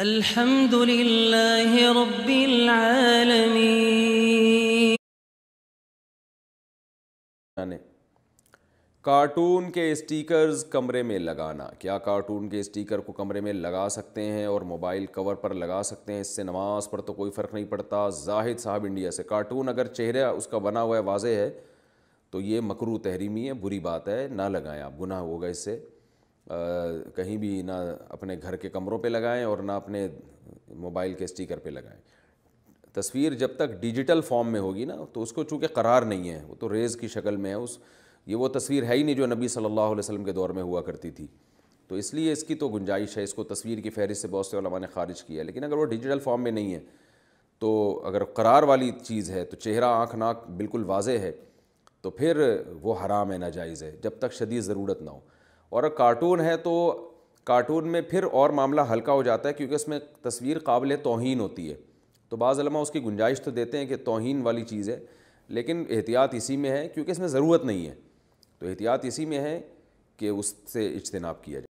الحمد لله رب العالمين cartoon के stickers कमरे में लगाना क्या कार्टून के स्टिकर को कमरे में लगा सकते हैं और मोबाइल कवर पर लगा सकते हैं इससे नमाज पर तो कोई फ़र्क नहीं पड़ता जाहिद साहब इंडिया से कार्टून अगर चेहरा उसका बना हुआ है वाज है तो ये मकरू तहरीमी है बुरी बात है ना लगाएं आप गुनाह होगा इससे कहीं भी ना अपने घर के कमरों पे लगाएं और ना अपने मोबाइल के स्टिकर पे लगाएं तस्वीर जब तक डिजिटल फॉर्म में होगी ना तो उसको चूँकि करार नहीं है वो तो रेज़ की शक्ल में है उस ये वो तस्वीर है ही नहीं जो नबी सल्लल्लाहु अलैहि वसल्लम के दौर में हुआ करती थी तो इसलिए इसकी तो गुंजाइश है इसको तस्वीर की फहरिस्त से बहुत से ने खारिज किया है लेकिन अगर वो डिजिटल फॉर्म में नहीं है तो अगर करार वाली चीज़ है तो चेहरा आँख नाक बिल्कुल वाज है तो फिर वो हराम है नाजायज़ है जब तक शदीद ज़रूरत ना हो और अगर कार्टून है तो कार्टून में फिर और मामला हल्का हो जाता है क्योंकि इसमें तस्वीर काबिल तोहन होती है तो बाज़लमा उसकी गुंजाइश तो देते हैं कि तोहन वाली चीज़ है लेकिन एहतियात इसी में है क्योंकि इसमें ज़रूरत नहीं है तो एहतियात इसी में है कि उससे इजतनाब किया जाए